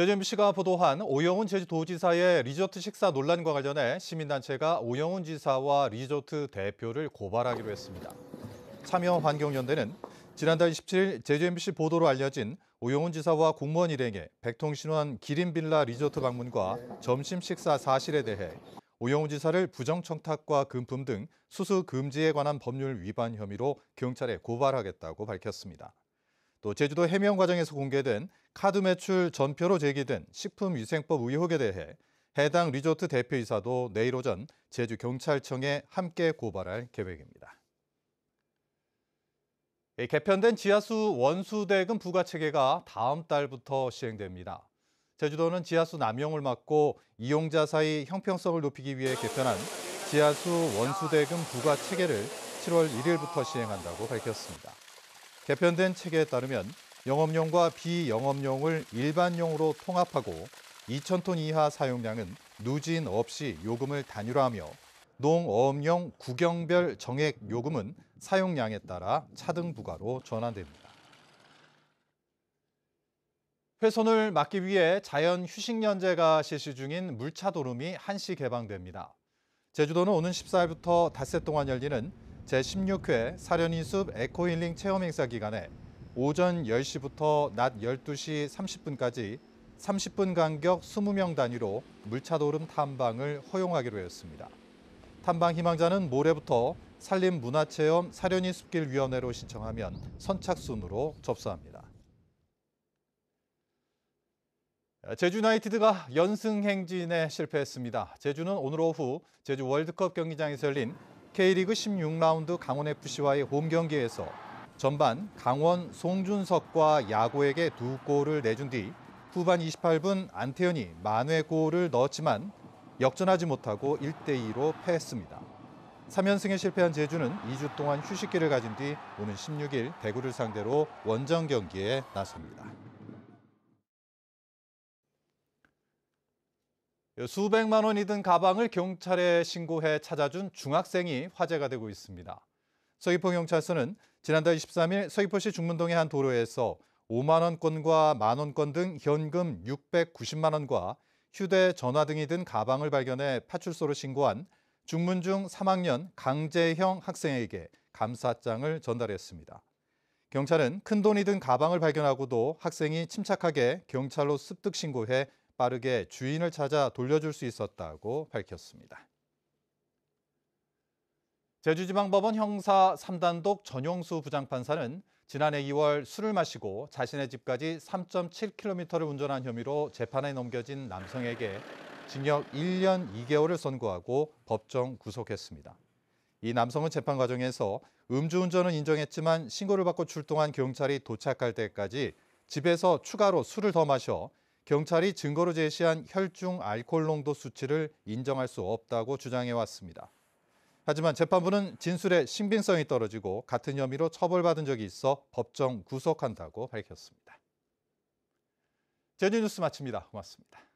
제주MBC가 보도한 오영훈 제주도지사의 리조트 식사 논란과 관련해 시민단체가 오영훈 지사와 리조트 대표를 고발하기로 했습니다. 참여환경연대는 지난달 27일 제주MBC 보도로 알려진 오영훈 지사와 공무원 일행의 백통신원 기린빌라 리조트 방문과 점심 식사 사실에 대해 오영훈 지사를 부정청탁과 금품 등 수수 금지에 관한 법률 위반 혐의로 경찰에 고발하겠다고 밝혔습니다. 또 제주도 해명 과정에서 공개된 카드 매출 전표로 제기된 식품위생법 의혹에 대해 해당 리조트 대표이사도 내일 오전 제주 경찰청에 함께 고발할 계획입니다. 예, 개편된 지하수 원수대금 부과 체계가 다음 달부터 시행됩니다. 제주도는 지하수 남용을 막고 이용자 사이 형평성을 높이기 위해 개편한 지하수 원수대금 부과 체계를 7월 1일부터 시행한다고 밝혔습니다. 개편된 체계에 따르면 영업용과 비영업용을 일반용으로 통합하고 2,000톤 이하 사용량은 누진 없이 요금을 단일화하며 농어업용 구경별 정액 요금은 사용량에 따라 차등 부과로 전환됩니다. 훼손을 막기 위해 자연 휴식연제가 실시 중인 물차도름이 한시 개방됩니다. 제주도는 오는 14일부터 닷새 동안 열리는 제16회 사려니숲 에코힐링 체험 행사 기간에 오전 10시부터 낮 12시 30분까지 30분 간격 20명 단위로 물차도름 탐방을 허용하기로 했습니다. 탐방 희망자는 모레부터 산림문화체험 사려니 숲길위원회로 신청하면 선착순으로 접수합니다. 제주 나이티드가 연승 행진에 실패했습니다. 제주는 오늘 오후 제주 월드컵 경기장에서 열린 K리그 16라운드 강원FC와의 홈 경기에서 전반 강원 송준석과 야구에게두 골을 내준 뒤 후반 28분 안태현이 만회 골을 넣었지만 역전하지 못하고 1대2로 패했습니다. 3연승에 실패한 제주는 2주 동안 휴식기를 가진 뒤 오는 16일 대구를 상대로 원정 경기에 나섭니다. 수백만 원이든 가방을 경찰에 신고해 찾아준 중학생이 화제가 되고 있습니다. 서귀포 경찰서는 지난달 23일 서귀포시 중문동의 한 도로에서 5만 원권과 만 원권 등 현금 690만 원과 휴대 전화 등이 든 가방을 발견해 파출소로 신고한 중문중 3학년 강재형 학생에게 감사장을 전달했습니다. 경찰은 큰 돈이 든 가방을 발견하고도 학생이 침착하게 경찰로 습득 신고해 빠르게 주인을 찾아 돌려줄 수 있었다고 밝혔습니다. 제주지방법원 형사 3단독 전용수 부장판사는 지난해 2월 술을 마시고 자신의 집까지 3.7km를 운전한 혐의로 재판에 넘겨진 남성에게 징역 1년 2개월을 선고하고 법정 구속했습니다. 이 남성은 재판 과정에서 음주운전은 인정했지만 신고를 받고 출동한 경찰이 도착할 때까지 집에서 추가로 술을 더 마셔 경찰이 증거로 제시한 혈중 알코올 농도 수치를 인정할 수 없다고 주장해 왔습니다. 하지만 재판부는 진술의 신빙성이 떨어지고 같은 혐의로 처벌받은 적이 있어 법정 구속한다고 밝혔습니다. 제주 뉴스 마칩니다. 고맙습니다.